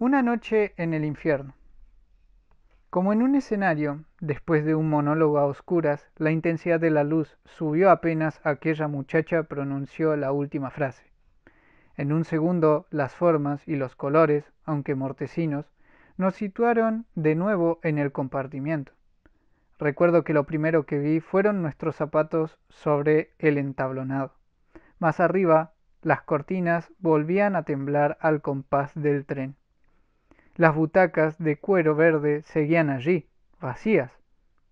Una noche en el infierno. Como en un escenario, después de un monólogo a oscuras, la intensidad de la luz subió apenas aquella muchacha pronunció la última frase. En un segundo, las formas y los colores, aunque mortecinos, nos situaron de nuevo en el compartimiento. Recuerdo que lo primero que vi fueron nuestros zapatos sobre el entablonado. Más arriba, las cortinas volvían a temblar al compás del tren. Las butacas de cuero verde seguían allí, vacías,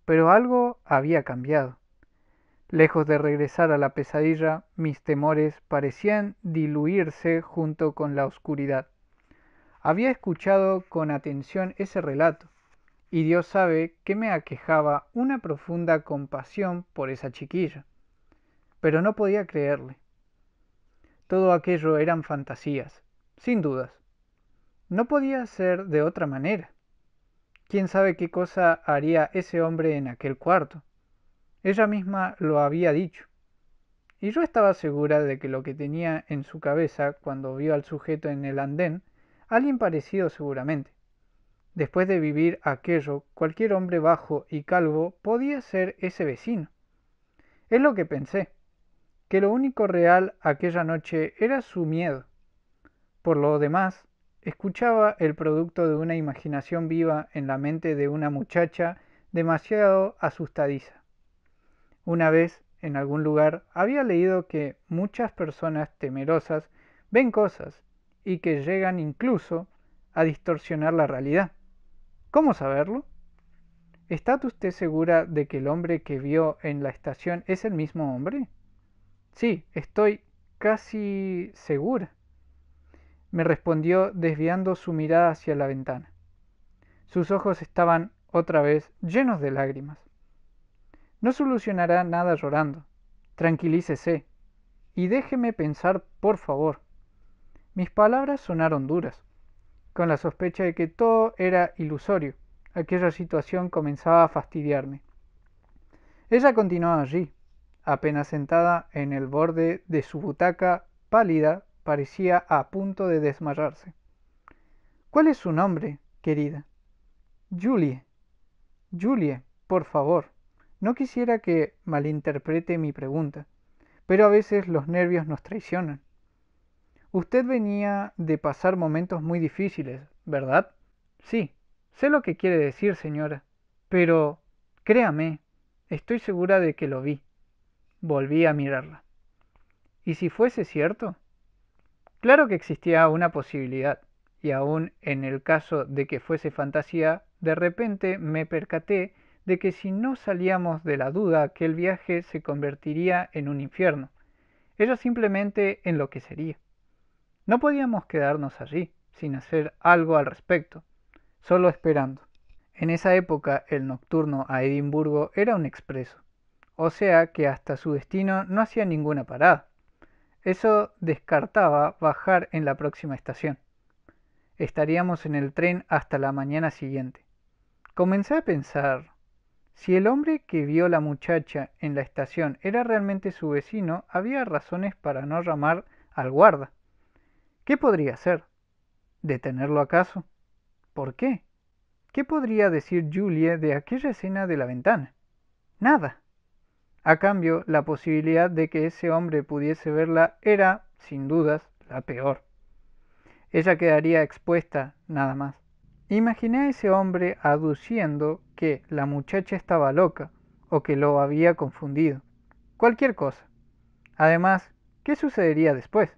pero algo había cambiado. Lejos de regresar a la pesadilla, mis temores parecían diluirse junto con la oscuridad. Había escuchado con atención ese relato, y Dios sabe que me aquejaba una profunda compasión por esa chiquilla. Pero no podía creerle. Todo aquello eran fantasías, sin dudas, no podía ser de otra manera. ¿Quién sabe qué cosa haría ese hombre en aquel cuarto? Ella misma lo había dicho. Y yo estaba segura de que lo que tenía en su cabeza cuando vio al sujeto en el andén, alguien parecido seguramente. Después de vivir aquello, cualquier hombre bajo y calvo podía ser ese vecino. Es lo que pensé, que lo único real aquella noche era su miedo. Por lo demás, Escuchaba el producto de una imaginación viva en la mente de una muchacha demasiado asustadiza. Una vez, en algún lugar, había leído que muchas personas temerosas ven cosas y que llegan incluso a distorsionar la realidad. ¿Cómo saberlo? ¿Está usted segura de que el hombre que vio en la estación es el mismo hombre? Sí, estoy casi segura me respondió desviando su mirada hacia la ventana. Sus ojos estaban, otra vez, llenos de lágrimas. No solucionará nada llorando. Tranquilícese. Y déjeme pensar, por favor. Mis palabras sonaron duras, con la sospecha de que todo era ilusorio. Aquella situación comenzaba a fastidiarme. Ella continuó allí, apenas sentada en el borde de su butaca, pálida, parecía a punto de desmayarse. ¿Cuál es su nombre, querida? Julie. Julie, por favor. No quisiera que malinterprete mi pregunta, pero a veces los nervios nos traicionan. Usted venía de pasar momentos muy difíciles, ¿verdad? Sí, sé lo que quiere decir, señora, pero créame, estoy segura de que lo vi. Volví a mirarla. ¿Y si fuese cierto? Claro que existía una posibilidad, y aún en el caso de que fuese fantasía, de repente me percaté de que si no salíamos de la duda que el viaje se convertiría en un infierno, ello simplemente enloquecería. No podíamos quedarnos allí sin hacer algo al respecto, solo esperando. En esa época el nocturno a Edimburgo era un expreso, o sea que hasta su destino no hacía ninguna parada. Eso descartaba bajar en la próxima estación. Estaríamos en el tren hasta la mañana siguiente. Comencé a pensar, si el hombre que vio la muchacha en la estación era realmente su vecino, había razones para no llamar al guarda. ¿Qué podría hacer? ¿Detenerlo acaso? ¿Por qué? ¿Qué podría decir Julia de aquella escena de la ventana? Nada. A cambio, la posibilidad de que ese hombre pudiese verla era, sin dudas, la peor. Ella quedaría expuesta, nada más. Imaginé a ese hombre aduciendo que la muchacha estaba loca o que lo había confundido. Cualquier cosa. Además, ¿qué sucedería después?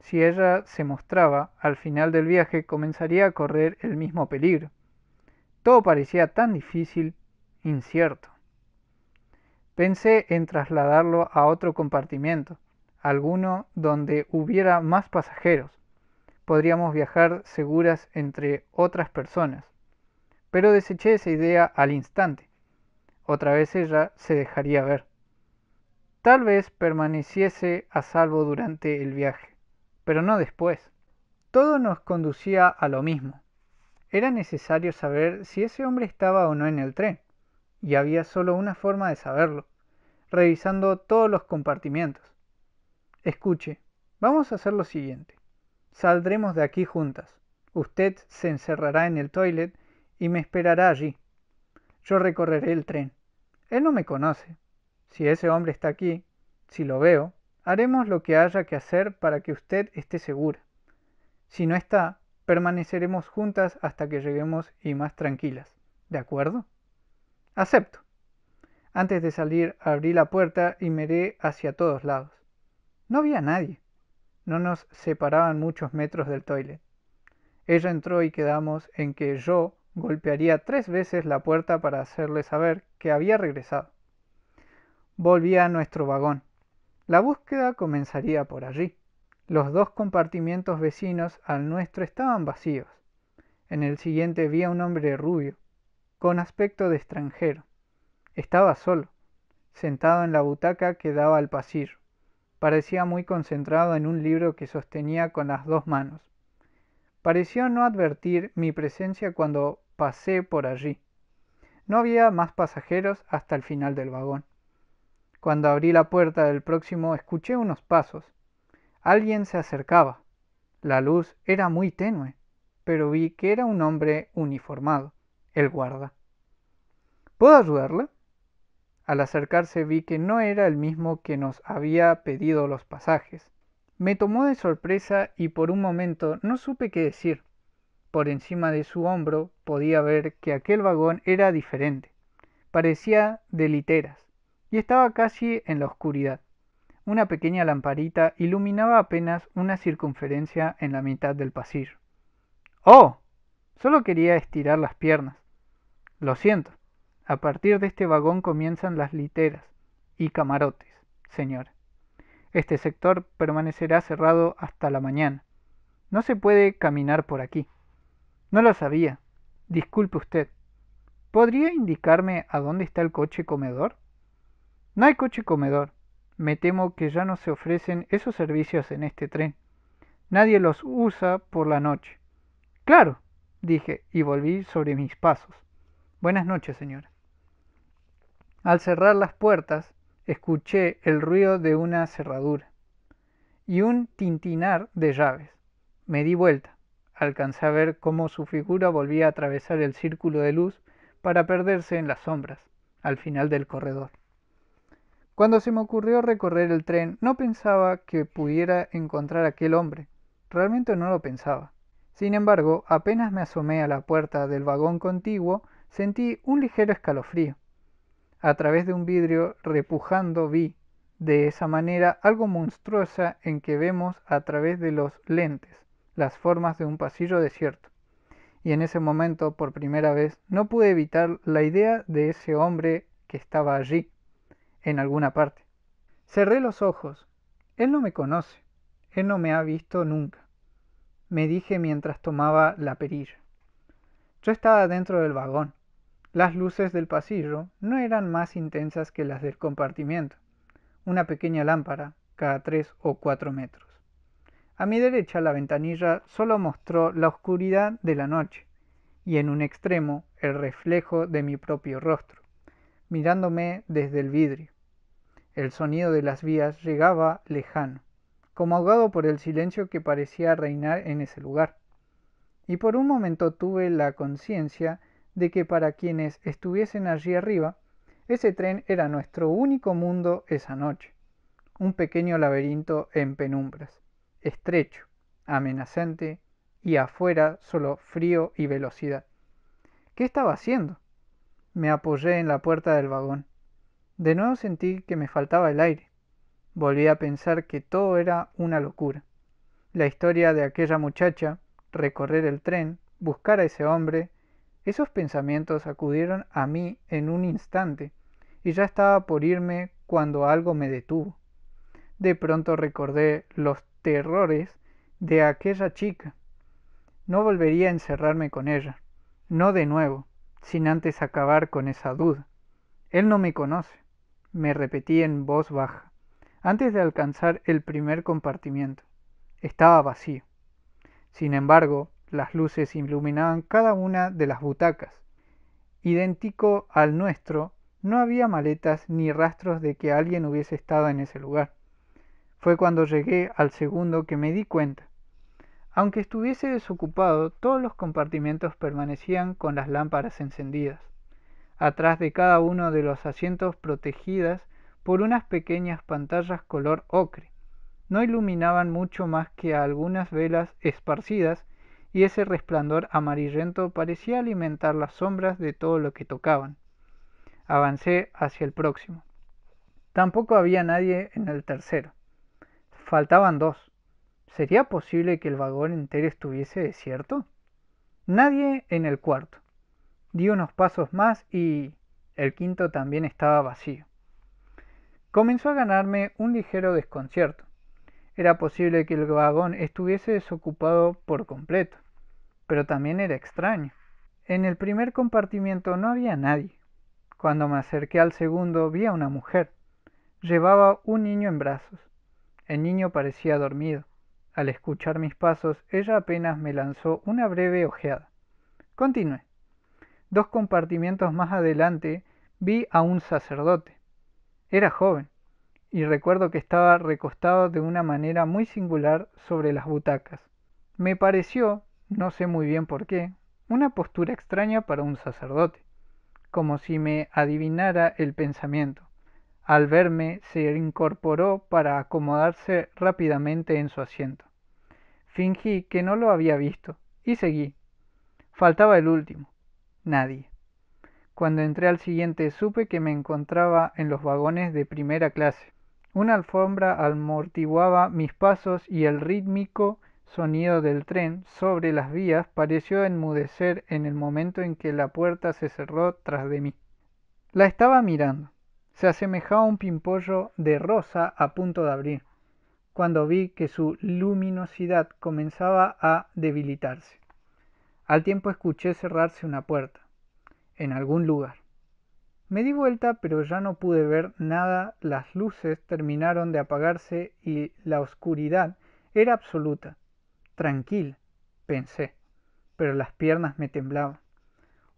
Si ella se mostraba, al final del viaje comenzaría a correr el mismo peligro. Todo parecía tan difícil, incierto. Pensé en trasladarlo a otro compartimiento, alguno donde hubiera más pasajeros. Podríamos viajar seguras entre otras personas. Pero deseché esa idea al instante. Otra vez ella se dejaría ver. Tal vez permaneciese a salvo durante el viaje, pero no después. Todo nos conducía a lo mismo. Era necesario saber si ese hombre estaba o no en el tren y había solo una forma de saberlo, revisando todos los compartimientos. Escuche, vamos a hacer lo siguiente. Saldremos de aquí juntas. Usted se encerrará en el toilet y me esperará allí. Yo recorreré el tren. Él no me conoce. Si ese hombre está aquí, si lo veo, haremos lo que haya que hacer para que usted esté segura. Si no está, permaneceremos juntas hasta que lleguemos y más tranquilas. ¿De acuerdo? Acepto. Antes de salir abrí la puerta y miré hacia todos lados. No había nadie. No nos separaban muchos metros del toilet. Ella entró y quedamos en que yo golpearía tres veces la puerta para hacerle saber que había regresado. Volví a nuestro vagón. La búsqueda comenzaría por allí. Los dos compartimientos vecinos al nuestro estaban vacíos. En el siguiente vi a un hombre rubio, con aspecto de extranjero. Estaba solo, sentado en la butaca que daba al pasillo. Parecía muy concentrado en un libro que sostenía con las dos manos. Pareció no advertir mi presencia cuando pasé por allí. No había más pasajeros hasta el final del vagón. Cuando abrí la puerta del próximo escuché unos pasos. Alguien se acercaba. La luz era muy tenue, pero vi que era un hombre uniformado el guarda. ¿Puedo ayudarla? Al acercarse vi que no era el mismo que nos había pedido los pasajes. Me tomó de sorpresa y por un momento no supe qué decir. Por encima de su hombro podía ver que aquel vagón era diferente. Parecía de literas y estaba casi en la oscuridad. Una pequeña lamparita iluminaba apenas una circunferencia en la mitad del pasillo. ¡Oh! Solo quería estirar las piernas. Lo siento, a partir de este vagón comienzan las literas y camarotes, señor. Este sector permanecerá cerrado hasta la mañana. No se puede caminar por aquí. No lo sabía. Disculpe usted. ¿Podría indicarme a dónde está el coche comedor? No hay coche comedor. Me temo que ya no se ofrecen esos servicios en este tren. Nadie los usa por la noche. Claro, dije y volví sobre mis pasos. Buenas noches, señora. Al cerrar las puertas, escuché el ruido de una cerradura y un tintinar de llaves. Me di vuelta. Alcancé a ver cómo su figura volvía a atravesar el círculo de luz para perderse en las sombras, al final del corredor. Cuando se me ocurrió recorrer el tren, no pensaba que pudiera encontrar a aquel hombre. Realmente no lo pensaba. Sin embargo, apenas me asomé a la puerta del vagón contiguo, sentí un ligero escalofrío. A través de un vidrio repujando vi, de esa manera algo monstruosa en que vemos a través de los lentes, las formas de un pasillo desierto. Y en ese momento, por primera vez, no pude evitar la idea de ese hombre que estaba allí, en alguna parte. Cerré los ojos. Él no me conoce. Él no me ha visto nunca. Me dije mientras tomaba la perilla. Yo estaba dentro del vagón. Las luces del pasillo no eran más intensas que las del compartimiento, una pequeña lámpara cada tres o cuatro metros. A mi derecha la ventanilla solo mostró la oscuridad de la noche y en un extremo el reflejo de mi propio rostro, mirándome desde el vidrio. El sonido de las vías llegaba lejano, como ahogado por el silencio que parecía reinar en ese lugar. Y por un momento tuve la conciencia de que para quienes estuviesen allí arriba, ese tren era nuestro único mundo esa noche, un pequeño laberinto en penumbras, estrecho, amenazante y afuera solo frío y velocidad. ¿Qué estaba haciendo? Me apoyé en la puerta del vagón. De nuevo sentí que me faltaba el aire. Volví a pensar que todo era una locura. La historia de aquella muchacha, recorrer el tren, buscar a ese hombre, esos pensamientos acudieron a mí en un instante, y ya estaba por irme cuando algo me detuvo. De pronto recordé los terrores de aquella chica. No volvería a encerrarme con ella, no de nuevo, sin antes acabar con esa duda. Él no me conoce, me repetí en voz baja, antes de alcanzar el primer compartimiento. Estaba vacío. Sin embargo, las luces iluminaban cada una de las butacas. Idéntico al nuestro, no había maletas ni rastros de que alguien hubiese estado en ese lugar. Fue cuando llegué al segundo que me di cuenta. Aunque estuviese desocupado, todos los compartimentos permanecían con las lámparas encendidas, atrás de cada uno de los asientos protegidas por unas pequeñas pantallas color ocre. No iluminaban mucho más que algunas velas esparcidas y ese resplandor amarillento parecía alimentar las sombras de todo lo que tocaban. Avancé hacia el próximo. Tampoco había nadie en el tercero. Faltaban dos. ¿Sería posible que el vagón entero estuviese desierto? Nadie en el cuarto. Di unos pasos más y el quinto también estaba vacío. Comenzó a ganarme un ligero desconcierto. Era posible que el vagón estuviese desocupado por completo, pero también era extraño. En el primer compartimiento no había nadie. Cuando me acerqué al segundo vi a una mujer. Llevaba un niño en brazos. El niño parecía dormido. Al escuchar mis pasos, ella apenas me lanzó una breve ojeada. Continué. Dos compartimientos más adelante vi a un sacerdote. Era joven, y recuerdo que estaba recostado de una manera muy singular sobre las butacas. Me pareció, no sé muy bien por qué, una postura extraña para un sacerdote, como si me adivinara el pensamiento. Al verme se incorporó para acomodarse rápidamente en su asiento. Fingí que no lo había visto y seguí. Faltaba el último. Nadie. Cuando entré al siguiente supe que me encontraba en los vagones de primera clase. Una alfombra amortiguaba mis pasos y el rítmico sonido del tren sobre las vías pareció enmudecer en el momento en que la puerta se cerró tras de mí. La estaba mirando. Se asemejaba a un pimpollo de rosa a punto de abrir, cuando vi que su luminosidad comenzaba a debilitarse. Al tiempo escuché cerrarse una puerta, en algún lugar. Me di vuelta, pero ya no pude ver nada, las luces terminaron de apagarse y la oscuridad era absoluta. Tranquil, pensé, pero las piernas me temblaban.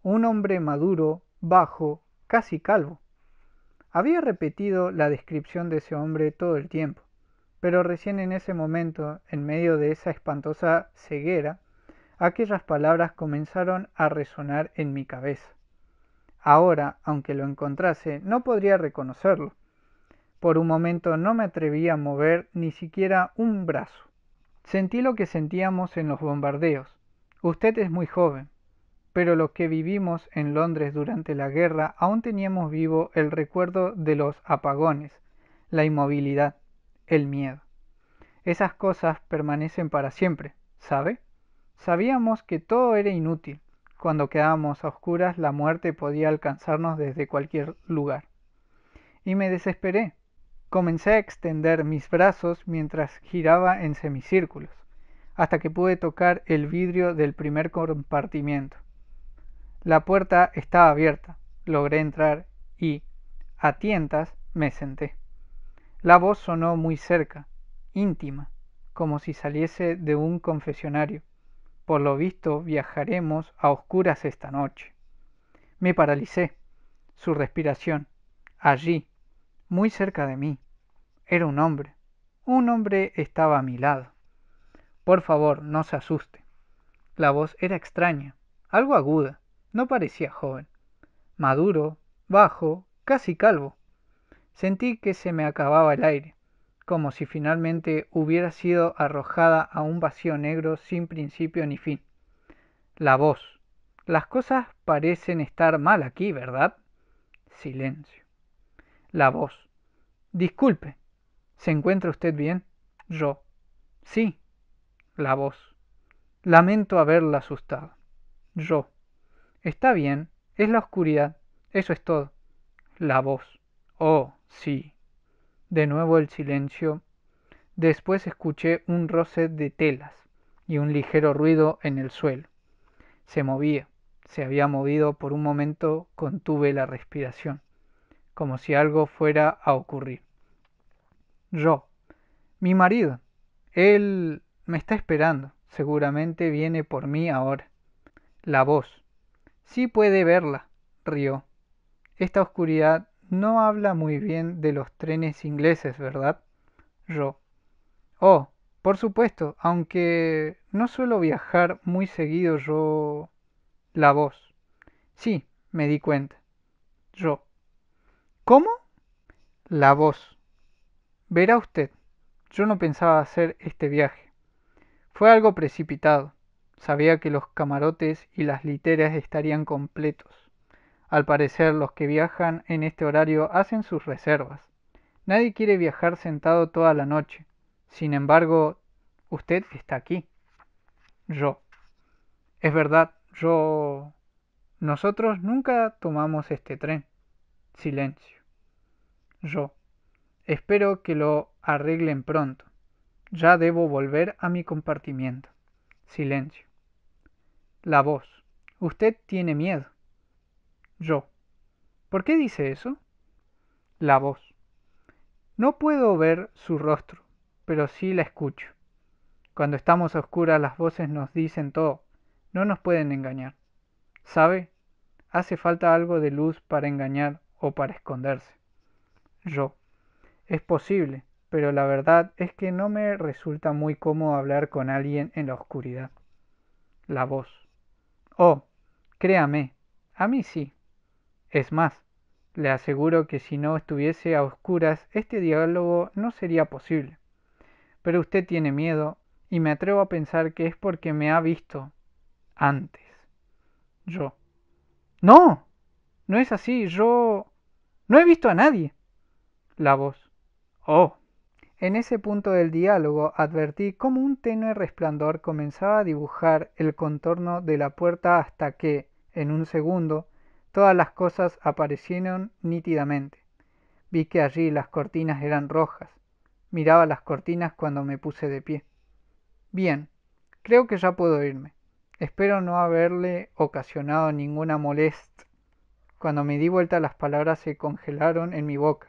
Un hombre maduro, bajo, casi calvo. Había repetido la descripción de ese hombre todo el tiempo, pero recién en ese momento, en medio de esa espantosa ceguera, aquellas palabras comenzaron a resonar en mi cabeza. Ahora, aunque lo encontrase, no podría reconocerlo. Por un momento no me atreví a mover ni siquiera un brazo. Sentí lo que sentíamos en los bombardeos. Usted es muy joven, pero los que vivimos en Londres durante la guerra aún teníamos vivo el recuerdo de los apagones, la inmovilidad, el miedo. Esas cosas permanecen para siempre, ¿sabe? Sabíamos que todo era inútil, cuando quedábamos a oscuras, la muerte podía alcanzarnos desde cualquier lugar. Y me desesperé. Comencé a extender mis brazos mientras giraba en semicírculos, hasta que pude tocar el vidrio del primer compartimiento. La puerta estaba abierta. Logré entrar y, a tientas, me senté. La voz sonó muy cerca, íntima, como si saliese de un confesionario. Por lo visto viajaremos a oscuras esta noche. Me paralicé. Su respiración. Allí, muy cerca de mí. Era un hombre. Un hombre estaba a mi lado. Por favor, no se asuste. La voz era extraña, algo aguda. No parecía joven. Maduro, bajo, casi calvo. Sentí que se me acababa el aire como si finalmente hubiera sido arrojada a un vacío negro sin principio ni fin. La voz. Las cosas parecen estar mal aquí, ¿verdad? Silencio. La voz. Disculpe. ¿Se encuentra usted bien? Yo. Sí. La voz. Lamento haberla asustado. Yo. Está bien. Es la oscuridad. Eso es todo. La voz. Oh, sí de nuevo el silencio. Después escuché un roce de telas y un ligero ruido en el suelo. Se movía, se había movido por un momento, contuve la respiración, como si algo fuera a ocurrir. Yo, mi marido, él me está esperando, seguramente viene por mí ahora. La voz. Sí puede verla, rió. Esta oscuridad no habla muy bien de los trenes ingleses, ¿verdad? Yo. Oh, por supuesto, aunque no suelo viajar muy seguido yo... La voz. Sí, me di cuenta. Yo. ¿Cómo? La voz. Verá usted, yo no pensaba hacer este viaje. Fue algo precipitado. Sabía que los camarotes y las literas estarían completos. Al parecer los que viajan en este horario hacen sus reservas. Nadie quiere viajar sentado toda la noche. Sin embargo, usted está aquí. Yo. Es verdad, yo... Nosotros nunca tomamos este tren. Silencio. Yo. Espero que lo arreglen pronto. Ya debo volver a mi compartimiento. Silencio. La voz. Usted tiene miedo. Yo. ¿Por qué dice eso? La voz. No puedo ver su rostro, pero sí la escucho. Cuando estamos a oscuras las voces nos dicen todo, no nos pueden engañar. ¿Sabe? Hace falta algo de luz para engañar o para esconderse. Yo. Es posible, pero la verdad es que no me resulta muy cómodo hablar con alguien en la oscuridad. La voz. Oh, créame, a mí sí. Es más, le aseguro que si no estuviese a oscuras, este diálogo no sería posible. Pero usted tiene miedo y me atrevo a pensar que es porque me ha visto antes. Yo. No, no es así, yo... No he visto a nadie. La voz. Oh. En ese punto del diálogo advertí cómo un tenue resplandor comenzaba a dibujar el contorno de la puerta hasta que, en un segundo, todas las cosas aparecieron nítidamente. Vi que allí las cortinas eran rojas. Miraba las cortinas cuando me puse de pie. Bien, creo que ya puedo irme. Espero no haberle ocasionado ninguna molest. Cuando me di vuelta las palabras se congelaron en mi boca.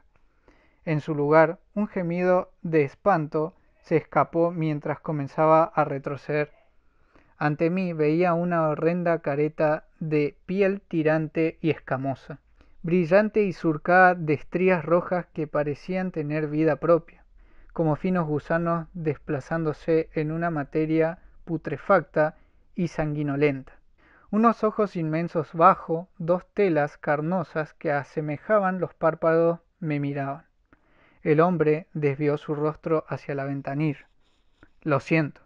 En su lugar, un gemido de espanto se escapó mientras comenzaba a retroceder. Ante mí veía una horrenda careta de piel tirante y escamosa, brillante y surcada de estrías rojas que parecían tener vida propia, como finos gusanos desplazándose en una materia putrefacta y sanguinolenta. Unos ojos inmensos bajo, dos telas carnosas que asemejaban los párpados me miraban. El hombre desvió su rostro hacia la ventanilla. Lo siento,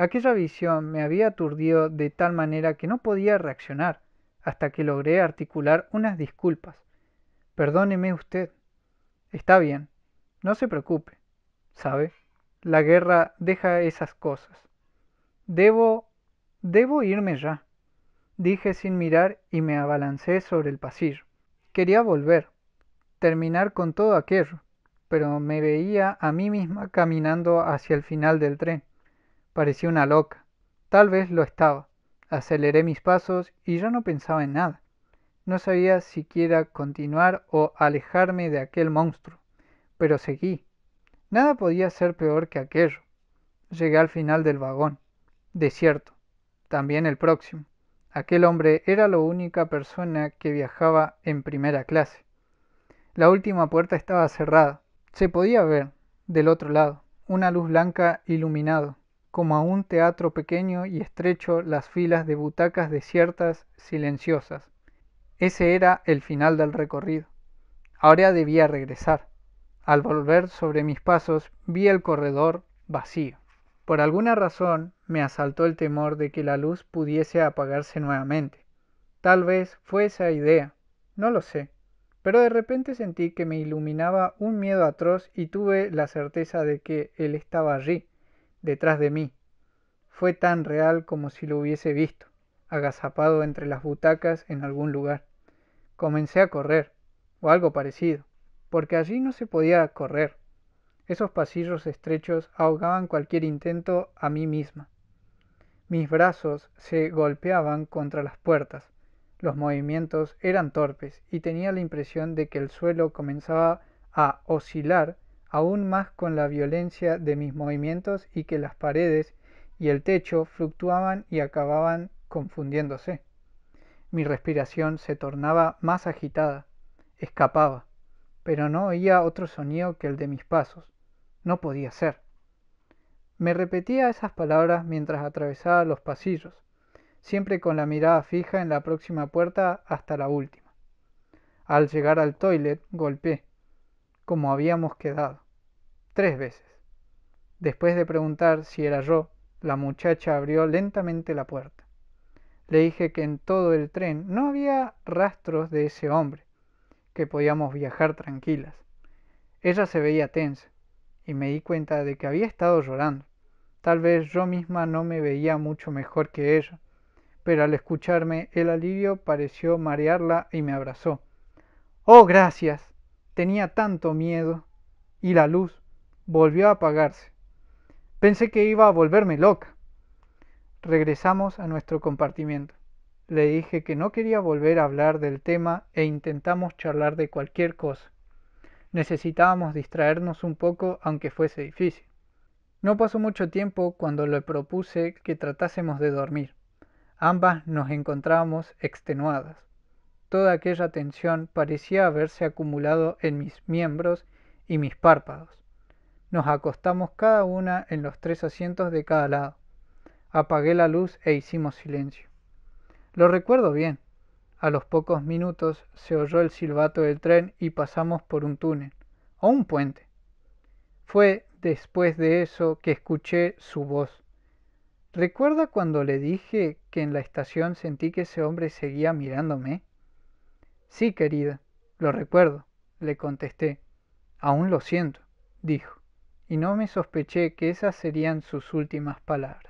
Aquella visión me había aturdido de tal manera que no podía reaccionar hasta que logré articular unas disculpas. Perdóneme usted. Está bien, no se preocupe. ¿Sabe? La guerra deja esas cosas. Debo... debo irme ya, dije sin mirar y me abalancé sobre el pasillo. Quería volver, terminar con todo aquello, pero me veía a mí misma caminando hacia el final del tren. Parecía una loca. Tal vez lo estaba. Aceleré mis pasos y ya no pensaba en nada. No sabía siquiera continuar o alejarme de aquel monstruo, pero seguí. Nada podía ser peor que aquello. Llegué al final del vagón. Desierto. También el próximo. Aquel hombre era la única persona que viajaba en primera clase. La última puerta estaba cerrada. Se podía ver, del otro lado, una luz blanca iluminado como a un teatro pequeño y estrecho las filas de butacas desiertas, silenciosas. Ese era el final del recorrido. Ahora debía regresar. Al volver sobre mis pasos vi el corredor vacío. Por alguna razón me asaltó el temor de que la luz pudiese apagarse nuevamente. Tal vez fue esa idea, no lo sé, pero de repente sentí que me iluminaba un miedo atroz y tuve la certeza de que él estaba allí, detrás de mí. Fue tan real como si lo hubiese visto, agazapado entre las butacas en algún lugar. Comencé a correr, o algo parecido, porque allí no se podía correr. Esos pasillos estrechos ahogaban cualquier intento a mí misma. Mis brazos se golpeaban contra las puertas. Los movimientos eran torpes y tenía la impresión de que el suelo comenzaba a oscilar aún más con la violencia de mis movimientos y que las paredes y el techo fluctuaban y acababan confundiéndose. Mi respiración se tornaba más agitada, escapaba, pero no oía otro sonido que el de mis pasos. No podía ser. Me repetía esas palabras mientras atravesaba los pasillos, siempre con la mirada fija en la próxima puerta hasta la última. Al llegar al toilet, golpeé como habíamos quedado, tres veces. Después de preguntar si era yo, la muchacha abrió lentamente la puerta. Le dije que en todo el tren no había rastros de ese hombre, que podíamos viajar tranquilas. Ella se veía tensa y me di cuenta de que había estado llorando. Tal vez yo misma no me veía mucho mejor que ella, pero al escucharme el alivio pareció marearla y me abrazó. Oh, gracias, tenía tanto miedo y la luz volvió a apagarse. Pensé que iba a volverme loca. Regresamos a nuestro compartimiento. Le dije que no quería volver a hablar del tema e intentamos charlar de cualquier cosa. Necesitábamos distraernos un poco aunque fuese difícil. No pasó mucho tiempo cuando le propuse que tratásemos de dormir. Ambas nos encontrábamos extenuadas toda aquella tensión parecía haberse acumulado en mis miembros y mis párpados. Nos acostamos cada una en los tres asientos de cada lado. Apagué la luz e hicimos silencio. Lo recuerdo bien. A los pocos minutos se oyó el silbato del tren y pasamos por un túnel, o un puente. Fue después de eso que escuché su voz. ¿Recuerda cuando le dije que en la estación sentí que ese hombre seguía mirándome? Sí, querida, lo recuerdo, le contesté. Aún lo siento, dijo, y no me sospeché que esas serían sus últimas palabras.